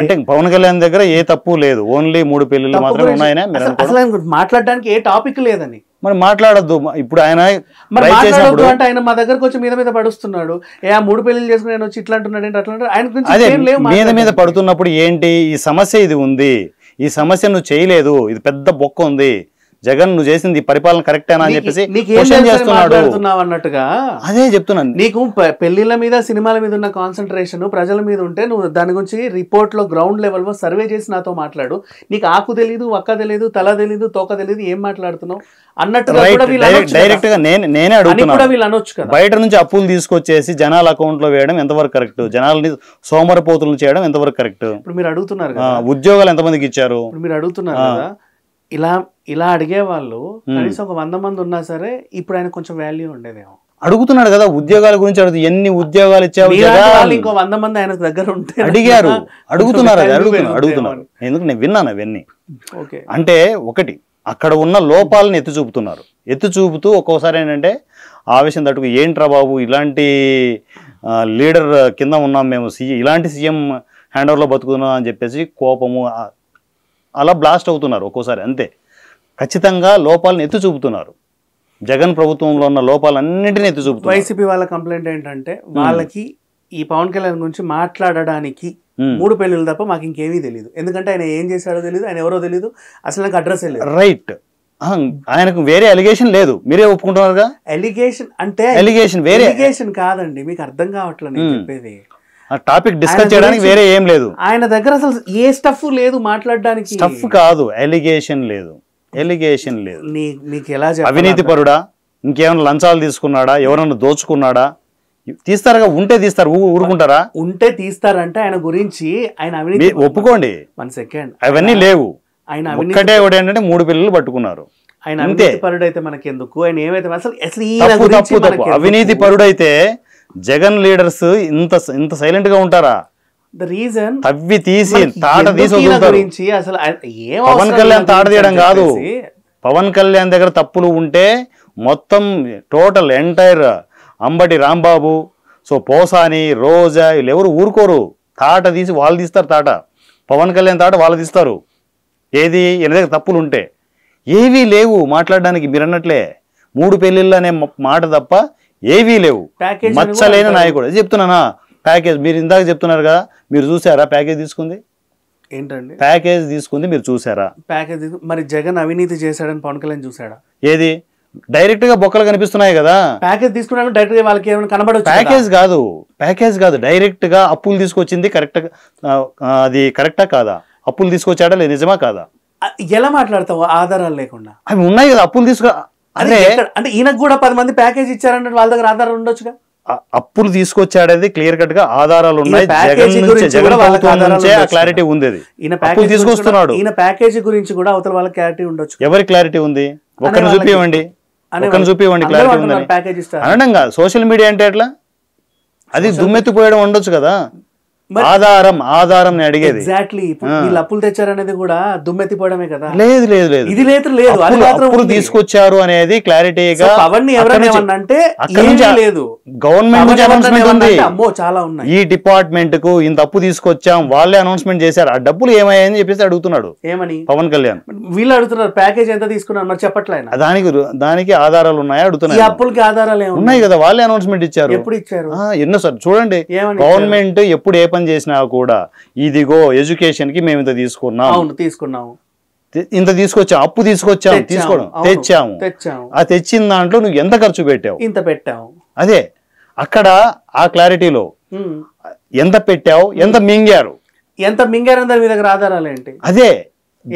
అంటే పవన్ కళ్యాణ్ దగ్గర ఏ తప్పు లేదు ఓన్లీ మూడు పెళ్లిలు మాత్రమే ఉన్నాయని మాట్లాడడానికి ఏ టాపిక్ లేదని మరి మాట్లాడద్దు ఇప్పుడు ఆయన అంటే ఆయన మా దగ్గరకు వచ్చి మీద మీద పడుస్తున్నాడు ఏ ఆ మూడు పెళ్లి చేసుకుని నేను వచ్చి ఇట్లా అంటున్నాడు ఏంటి అట్లా ఆయన గురించి మీద మీద పడుతున్నప్పుడు ఏంటి ఈ సమస్య ఇది ఉంది ఈ సమస్య నువ్వు చేయలేదు ఇది పెద్ద బొక్క ఉంది జగన్ నువ్వు చేసింది పరిపాలన కరెక్టేనా అని చెప్పేసి అన్నట్టుగా అదే చెప్తున్నాను నీకు పెళ్లిళ్ళ మీద సినిమాల మీద ఉన్న కాన్సన్ట్రేషన్ ప్రజల మీద ఉంటే నువ్వు దాని గురించి రిపోర్ట్ లో గ్రౌండ్ లెవెల్ లో సర్వే చేసి నాతో మాట్లాడు నీకు ఆకు తెలియదు ఒక్క తెలియదు తల తెలియదు తోక తెలియదు ఏం మాట్లాడుతున్నావు అన్నట్టు డైరెక్ట్ గా నేనే అడుగుతున్నాను బయట నుంచి అప్పులు తీసుకొచ్చేసి జనాల అకౌంట్ లో వేయడం ఎంతవరకు కరెక్ట్ జనాలని సోమరపోతులు చేయడం ఎంతవరకు కరెక్ట్ ఇప్పుడు మీరు అడుగుతున్నారు ఉద్యోగాలు ఎంతమందికి ఇచ్చారు మీరు అడుగుతున్నారు ఇలా ఇలా అడిగేవాళ్ళు కనీసం ఒక వంద మంది ఉన్నా సరే ఇప్పుడు ఆయన కొంచెం వాల్యూ ఉండేదేమో అడుగుతున్నాడు కదా ఉద్యోగాల గురించి అడుగుతూ ఎన్ని ఉద్యోగాలు ఇచ్చావు ఇంకో వంద మంది ఆయన దగ్గర ఉంటే అడిగారు అడుగుతున్నారు అడుగుతున్నారు ఎందుకు నేను విన్నాను అవన్నీ అంటే ఒకటి అక్కడ ఉన్న లోపాలను ఎత్తి చూపుతున్నారు ఎత్తి చూపుతూ ఒక్కోసారి ఏంటంటే ఆవేశం తట్టుకు ఏంట్రా బాబు ఇలాంటి లీడర్ కింద ఉన్నాం మేము సీఎం ఇలాంటి సీఎం హ్యాండ్ ఓవర్లో బతుకుతున్నాం అని చెప్పేసి కోపము అలా బ్లాస్ట్ అవుతున్నారు ఒక్కోసారి అంతే ఖచ్చితంగా లోపాలను ఎత్తు చూపుతున్నారు జగన్ ప్రభుత్వంలో ఉన్న లోపాలన్నింటినీ ఎత్తి చూపుతున్నారు వైసీపీ వాళ్ళ కంప్లైంట్ ఏంటంటే వాళ్ళకి ఈ పవన్ కళ్యాణ్ గురించి మాట్లాడడానికి మూడు పెళ్ళిళ్ళు తప్ప మాకు ఇంకేమీ తెలియదు ఎందుకంటే ఆయన ఏం చేశాడో తెలియదు ఆయన ఎవరో తెలియదు అసలు నాకు అడ్రస్ రైట్ ఆయనకు వేరే అలిగేషన్ లేదు మీరే ఒప్పుకుంటున్నారుగా అలిగేషన్ అంటే అలిగేషన్ వేరే అలిగేషన్ కాదండి మీకు అర్థం కావట్లేదు నేను చెప్పేది టాపిక్ డిస్కస్ చేయడానికి వేరే ఏం లేదు ఆయన దగ్గర అసలు ఏ స్టఫ్ లేదు మాట్లాడడానికి స్టఫ్ కాదు అలిగేషన్ లేదు ఎలిగేషన్ లేదు మీకు ఎలా అవినీతి పరుడా ఇంకేమైనా లంచాలు తీసుకున్నాడా ఎవరన్నా దోచుకున్నాడా తీస్తారుగా ఉంటే తీస్తారు ఊరుకుంటారా ఉంటే తీస్తారంటే ఆయన గురించి ఆయన అవినీతి ఒప్పుకోండి వన్ సెకండ్ అవన్నీ లేవు ఆయన ఒక్కటే ఏంటంటే మూడు పిల్లలు పట్టుకున్నారు ఆయన అవినీతి పరుడైతే మనకెందుకు ఆయన ఏమైతే అసలు అసలు అవినీతి పరుడైతే జగన్ లీడర్స్ ఇంత ఇంత సైలెంట్ గా ఉంటారా రీజన్ తవ్వి తీసి తాట తీసి గురించి అసలు పవన్ కళ్యాణ్ తాట తీయడం కాదు పవన్ కళ్యాణ్ దగ్గర తప్పులు ఉంటే మొత్తం total entire Ambati Rambabu so Posani Roja వీళ్ళు ఎవరు ఊరుకోరు తాట తీసి వాళ్ళు తీస్తారు తాట పవన్ కళ్యాణ్ తాట వాళ్ళు తీస్తారు ఏది ఎన్ని దగ్గర తప్పులు ఉంటే ఏవీ లేవు మాట్లాడడానికి మీరు అన్నట్లే మూడు పెళ్ళిళ్ళు అనే మాట తప్ప ఏవీ లేవు మచ్చలేని నాయకుడు చెప్తున్నానా ప్యాకేజ్ మీరు ఇందాక చెప్తున్నారు కదా మీరు చూసారా ప్యాకేజ్ తీసుకుంది ఏంటండి ప్యాకేజ్ తీసుకుంది మీరు చూసారా ప్యాకేజ్ మరి జగన్ అవినీతి చేశాడని పవన్ కళ్యాణ్ చూసాడా ఏది డైరెక్ట్ గా బొక్కలు కనిపిస్తున్నాయి కదా ప్యాకేజ్ తీసుకున్నాడు డైరెక్ట్ వాళ్ళకి ఏమైనా కనబడదు ప్యాకేజ్ కాదు ప్యాకేజ్ కాదు డైరెక్ట్ గా అప్పులు తీసుకొచ్చింది కరెక్ట్ అది కరెక్టా కాదా అప్పులు తీసుకొచ్చాడా లేదు నిజమా కాదా ఎలా మాట్లాడతావు ఆధారాలు లేకుండా అవి ఉన్నాయి కదా అప్పులు తీసుకు అంటే అంటే ఈయనకు కూడా పది మంది ప్యాకేజ్ ఇచ్చారంటే వాళ్ళ దగ్గర ఆధారాలు ఉండొచ్చుగా అప్పులు తీసుకొచ్చాడనేది క్లియర్ కట్ గా ఆధారాలు ఉన్నాయి క్లారిటీ ఉంది తీసుకొస్తున్నాడు ఈయన ప్యాకేజీ గురించి కూడా అవతల వాళ్ళ క్లారిటీ ఉండొచ్చు ఎవరి క్లారిటీ ఉంది ఒకరిని చూపివ్వండి ఒకరిని చూపివ్వండి క్లారిటీ ఉంది అనడం కాదు సోషల్ మీడియా అంటే ఎట్లా అది దుమ్మెత్తిపోయడం ఉండొచ్చు కదా ఆధారం ఆధారం నేను అడిగేది ఎగ్జాక్ట్లీ వీళ్ళు అప్పులు అనేది కూడా దుమ్మెత్తిపోవడమే కదా లేదు లేదు లేదు ఇది లేదు లేదు అప్పులు తీసుకొచ్చారు అనేది క్లారిటీగా అవన్నీ ఎవరైనా అంటే లేదు గవర్నమెంట్ నుంచి అనౌన్స్మెంట్ ఉంది అమ్మో చాలా ఉన్నాయి ఈ డిపార్ట్మెంట్ కు ఇంత అప్పు తీసుకొచ్చాం వాళ్ళే అనౌన్స్మెంట్ చేశారు ఆ డబ్బులు ఏమయ్యాయని చెప్పేసి అడుగుతున్నాడు ఏమని పవన్ కళ్యాణ్ వీళ్ళు అడుగుతున్నారు ప్యాకేజ్ ఎంత తీసుకున్నారు మరి చెప్పట్లే దానికి దానికి ఆధారాలు ఉన్నాయా అడుగుతున్నారు అప్పులకి ఆధారాలు ఉన్నాయి కదా వాళ్ళే అనౌన్స్మెంట్ ఇచ్చారు ఎప్పుడు ఇచ్చారు ఎన్నో సార్ చూడండి గవర్నమెంట్ ఎప్పుడు ఏ పని ఓపెన్ చేసినా కూడా ఇదిగో ఎడ్యుకేషన్కి మేము ఇంత తీసుకున్నాం తీసుకున్నాము ఇంత తీసుకొచ్చాం అప్పు తీసుకొచ్చాము తీసుకోవడం తెచ్చాము ఆ తెచ్చిన దాంట్లో నువ్వు ఎంత ఖర్చు పెట్టావు ఇంత పెట్టావు అదే అక్కడ ఆ క్లారిటీలో ఎంత పెట్టావు ఎంత మింగారు ఎంత మింగారు మీ దగ్గర ఆధారాలు ఏంటి అదే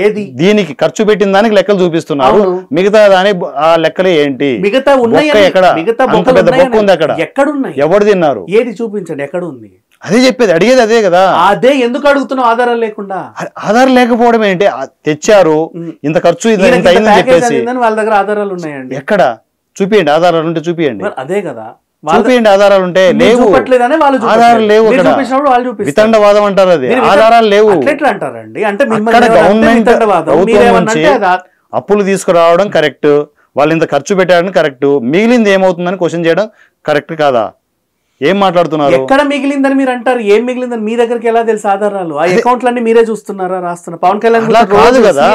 ఏది దీనికి ఖర్చు పెట్టిన దానికి లెక్కలు చూపిస్తున్నారు మిగతా దాని ఆ లెక్కలు ఏంటి మిగతా ఉన్నాయి ఎక్కడ మిగతా అక్కడ ఎవరు తిన్నారు ఏది చూపించండి ఎక్కడ ఉంది అదే చెప్పేది అడిగేది అదే కదా అదే ఎందుకు అడుగుతున్నావు ఆధారం లేకుండా ఆధారం లేకపోవడం ఏంటి తెచ్చారు ఇంత ఖర్చు చెప్పేసి వాళ్ళ దగ్గర ఆధారాలు ఉన్నాయండి ఎక్కడ చూపియండి ఆధారాలు ఉంటే చూపియండి అదే కదా ఆధారాలు ఉంటే లేవు ఆధారాలు లేవు అంటారు అది ఆధారాలు లేవు అంటే అప్పులు తీసుకురావడం కరెక్ట్ వాళ్ళు ఇంత ఖర్చు పెట్టారని కరెక్ట్ మిగిలింది ఏమవుతుందని క్వశ్చన్ చేయడం కరెక్ట్ కాదా ఏం మాట్లాడుతున్నారు ఎక్కడ మిగిలిందని మీరు అంటారు ఏం మిగిలిందని మీ దగ్గరికి ఎలా తెలుసు ఆధారాలు ఆ లన్నీ మీరే చూస్తున్నారా రాస్తున్న పవన్ కళ్యాణ్ కాదు కదా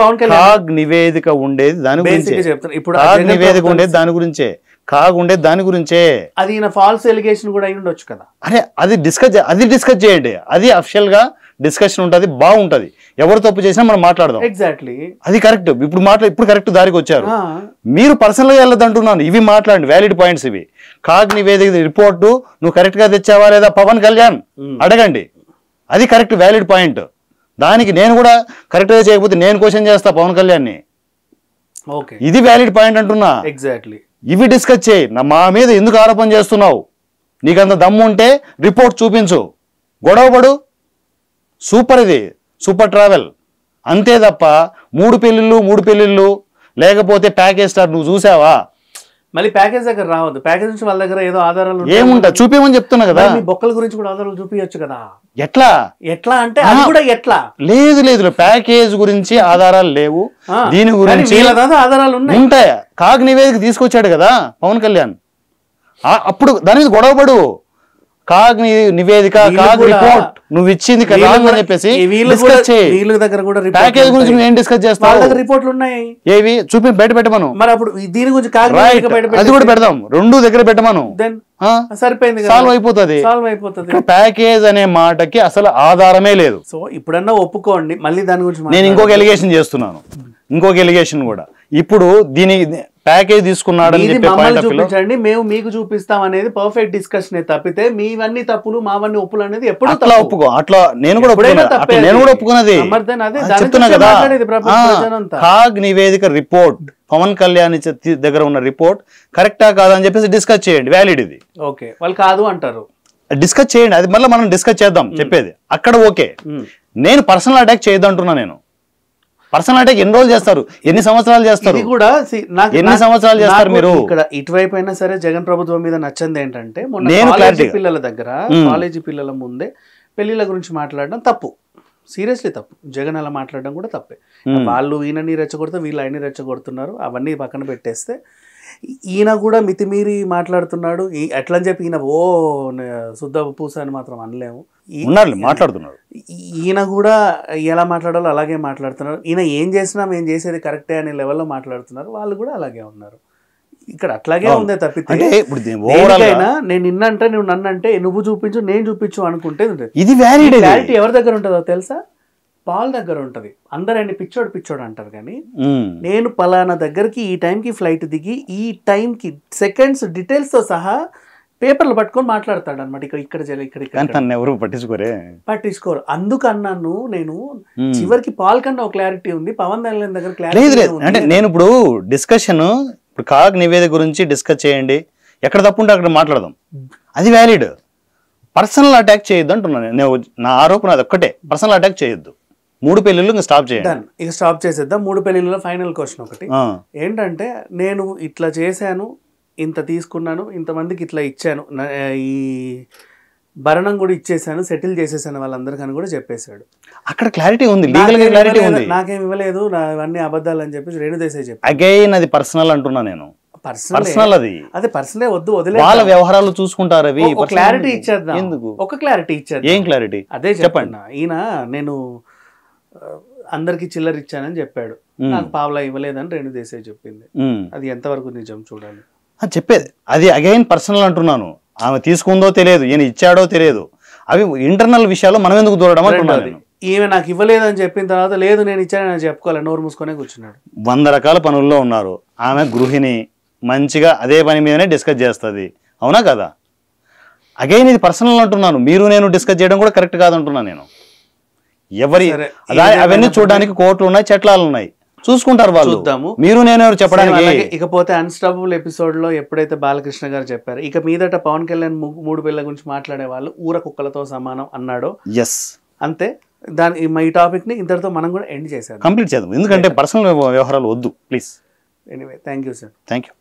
పవన్ కళ్యాణ్ నివేదిక ఉండేది దాని గురించి చెప్తాను ఇప్పుడు నివేదిక ఉండేది దాని గురించే కాగుండే దాని గురించే అది ఫాల్స్ ఎలిగేషన్ కూడా అయి ఉండొచ్చు కదా అరే అది డిస్కస్ అది డిస్కస్ చేయండి అది అఫిషియల్ గా డిస్కషన్ ఉంటుంది బాగుంటుంది ఎవరు తప్పు చేసినా మనం మాట్లాడదాం ఎగ్జాక్ట్లీ అది కరెక్ట్ ఇప్పుడు మాట్లా ఇప్పుడు కరెక్ట్ దారికి వచ్చారు మీరు పర్సనల్గా అంటున్నాను ఇవి మాట్లాడండి వ్యాలిడ్ పాయింట్స్ ఇవి కాగ్ నివేదిక రిపోర్టు నువ్వు కరెక్ట్గా తెచ్చావా లేదా పవన్ కళ్యాణ్ అడగండి అది కరెక్ట్ వ్యాలిడ్ పాయింట్ దానికి నేను కూడా కరెక్ట్గా చేయకపోతే నేను క్వశ్చన్ చేస్తా పవన్ కళ్యాణ్ని ఓకే ఇది వ్యాలిడ్ పాయింట్ అంటున్నా ఎగ్జాక్ట్లీ ఇవి డిస్కస్ చేయి మా మీద ఎందుకు ఆరోపణ చేస్తున్నావు నీకంత దమ్ము ఉంటే రిపోర్ట్ చూపించు గొడవపడు సూపర్ ఇది సూపర్ ట్రావెల్ అంతే తప్ప మూడు పెళ్ళిళ్ళు మూడు పెళ్ళిళ్ళు లేకపోతే ప్యాకేజ్ స్టార్ నువ్వు చూసావా మళ్ళీ ప్యాకేజ్ దగ్గర రావద్దు ప్యాకేజ్ నుంచి వాళ్ళ దగ్గర ఏదో ఆధారాలు ఏముంటా చూపించమని చెప్తున్నా కదా మీ బొక్కల గురించి కూడా ఆధారాలు చూపించచ్చు కదా ఎట్లా ఎట్లా అంటే అది కూడా ఎట్లా లేదు లేదు ప్యాకేజ్ గురించి ఆధారాలు లేవు దీని గురించి ఆధారాలు ఉంటాయా కాగ్ నివేదిక తీసుకొచ్చాడు కదా పవన్ కళ్యాణ్ అప్పుడు దాని మీద గొడవపడు కాగ్ నివేదిక కాగ్ రిపోర్ట్ నువ్వు ఇచ్చింది కదా అని చెప్పేసి దగ్గర కూడా ప్యాకేజ్ గురించి నువ్వు ఏం డిస్కస్ చేస్తావు రిపోర్ట్లు ఉన్నాయి ఏవి చూపి బయట పెట్టమను మరి అప్పుడు దీని గురించి కాగ్ అది కూడా పెడదాం రెండు దగ్గర పెట్టమను సరిపోయింది సాల్వ్ అయిపోతుంది సాల్వ్ అయిపోతుంది ప్యాకేజ్ అనే మాటకి అసలు ఆధారమే లేదు సో ఇప్పుడన్నా ఒప్పుకోండి మళ్ళీ దాని గురించి నేను ఇంకొక ఎలిగేషన్ చేస్తున్నాను ఇంకొక ఎలిగేషన్ కూడా ఇప్పుడు దీని ప్యాకేజ్ తీసుకున్నాడు చూపించండి మేము మీకు చూపిస్తాం అనేది పర్ఫెక్ట్ డిస్కషన్ తప్పితే మీవన్నీ తప్పులు మావన్నీ ఒప్పులు అనేది ఎప్పుడు ఒప్పుకో అట్లా నేను కూడా నేను కూడా ఒప్పుకున్నది హాగ్ నివేదిక రిపోర్ట్ పవన్ కళ్యాణ్ దగ్గర ఉన్న రిపోర్ట్ కరెక్టా కాదా అని చెప్పేసి డిస్కస్ చేయండి వ్యాలిడ్ ఇది ఓకే వాళ్ళు కాదు అంటారు డిస్కస్ చేయండి అది మళ్ళీ మనం డిస్కస్ చేద్దాం చెప్పేది అక్కడ ఓకే నేను పర్సనల్ అటాక్ చేయొద్దంటున్నా నేను పర్సనల్ అటాక్ ఎన్ని రోజులు చేస్తారు ఎన్ని సంవత్సరాలు చేస్తారు కూడా ఎన్ని సంవత్సరాలు చేస్తారు మీరు ఇక్కడ ఇటువైపు అయినా సరే జగన్ ప్రభుత్వం మీద నచ్చింది ఏంటంటే నేను పిల్లల దగ్గర కాలేజీ పిల్లల ముందే పెళ్లిళ్ళ గురించి మాట్లాడడం తప్పు సీరియస్లీ తప్పు జగన్ అలా మాట్లాడడం కూడా తప్పే వాళ్ళు ఈయనని రెచ్చగొడితే వీళ్ళు ఆయన రెచ్చగొడుతున్నారు అవన్నీ పక్కన పెట్టేస్తే ఈయన కూడా మితిమీరి మాట్లాడుతున్నాడు అట్లని చెప్పి ఈయన ఓ శుద్ధ పూస అని మాత్రం అనలేము మాట్లాడుతున్నారు ఈయన కూడా ఎలా మాట్లాడాలో అలాగే మాట్లాడుతున్నారు ఈయన ఏం చేసినా మేము చేసేది కరెక్టే అనే లెవెల్లో మాట్లాడుతున్నారు వాళ్ళు కూడా అలాగే ఉన్నారు ఇక్కడ అట్లాగే ఉందే తప్పితే ఇప్పుడు నేను నిన్నంటే నువ్వు నన్ను అంటే నువ్వు చూపించు నేను చూపించు అనుకుంటే ఇది వ్యాలిటీ ఎవరి దగ్గర ఉంటుందో తెలుసా పాల్ దగ్గర ఉంటుంది అందరు ఆయన పిచ్చోడు పిచ్చోడు అంటారు కానీ నేను పలానా దగ్గరికి ఈ టైంకి ఫ్లైట్ దిగి ఈ టైంకి సెకండ్స్ డీటెయిల్స్తో సహా పేపర్లు పట్టుకొని మాట్లాడతాడు అనమాట ఇక్కడ ఇక్కడ ఇక్కడ ఎవరు పట్టించుకోరే పట్టించుకోరు అందుకు అన్నాను నేను చివరికి పాల్ కన్నా ఒక క్లారిటీ ఉంది పవన్ కళ్యాణ్ దగ్గర క్లారిటీ అంటే నేను ఇప్పుడు డిస్కషన్ ఇప్పుడు కాగ్ నివేదిక గురించి డిస్కస్ చేయండి ఎక్కడ తప్పుంటే అక్కడ మాట్లాడదాం అది వ్యాలిడ్ పర్సనల్ అటాక్ చేయొద్దు అంటున్నాను నేను నా ఆరోపణ అది ఒక్కటే పర్సనల్ అటాక్ చేయొద్దు మూడు పెళ్లిళ్ళు ఇంకా స్టాప్ చేయండి ఇంకా స్టాప్ చేసేద్దాం మూడు పెళ్లిళ్ళలో ఫైనల్ క్వశ్చన్ ఒకటి ఏంటంటే నేను ఇట్లా చేశాను ఇంత తీసుకున్నాను ఇంతమందికి ఇట్లా ఇచ్చాను ఈ భరణం కూడా ఇచ్చేసాను సెటిల్ చేసేసాను వాళ్ళందరికీ అని కూడా చెప్పేశాడు అక్కడ క్లారిటీ ఉంది క్లారిటీ ఉంది నాకేం ఇవ్వలేదు నా ఇవన్నీ అబద్ధాలు అని చెప్పి దేశాయి చెప్పి అగైన్ అది పర్సనల్ అంటున్నా నేను పర్సనల్ అది అదే పర్సనల్ వద్దు వదిలే వాళ్ళ వ్యవహారాలు చూసుకుంటారు అవి క్లారిటీ ఇచ్చేద్దాం ఎందుకు ఒక క్లారిటీ ఇచ్చేది ఏం క్లారిటీ అదే చెప్పండి ఈయన నేను అందరికి చిల్లర ఇచ్చానని చెప్పాడు నాకు పావలా ఇవ్వలేదని రేణు దేశాయి చెప్పింది అది ఎంతవరకు నిజం చూడాలి అని చెప్పేది అది అగైన్ పర్సనల్ అంటున్నాను ఆమె తీసుకుందో తెలియదు ఈయన ఇచ్చాడో తెలియదు అవి ఇంటర్నల్ విషయాలు మనం ఎందుకు దూరడం అంటున్నాను ఈమె నాకు ఇవ్వలేదని చెప్పిన తర్వాత లేదు నేను ఇచ్చానని చెప్పుకోవాలి నోరు మూసుకొని కూర్చున్నాడు వంద రకాల పనుల్లో ఉన్నారు ఆమె గృహిణి మంచిగా అదే పని మీదనే డిస్కస్ చేస్తుంది అవునా కదా అగైన్ ఇది పర్సనల్ అంటున్నాను మీరు నేను డిస్కస్ చేయడం కూడా కరెక్ట్ కాదంటున్నాను నేను ఎవరి అవన్నీ చూడడానికి కోర్టులు ఉన్నాయి చెట్లాలు ఉన్నాయి చూసుకుంటారు వాళ్ళు చూద్దాము మీరు నేను చెప్పడానికి ఇకపోతే అన్స్టాపబుల్ ఎపిసోడ్ లో ఎప్పుడైతే బాలకృష్ణ గారు చెప్పారు ఇక మీదట పవన్ కళ్యాణ్ మూడు పిల్లల గురించి మాట్లాడే వాళ్ళు ఊర కుక్కలతో సమానం అన్నాడో ఎస్ అంతే దాని ఈ టాపిక్ ని ఇంతటితో మనం కూడా ఎండ్ చేసాం కంప్లీట్ చేద్దాం ఎందుకంటే పర్సనల్ వ్యవహారాలు వద్దు please anyway thank you sir thank you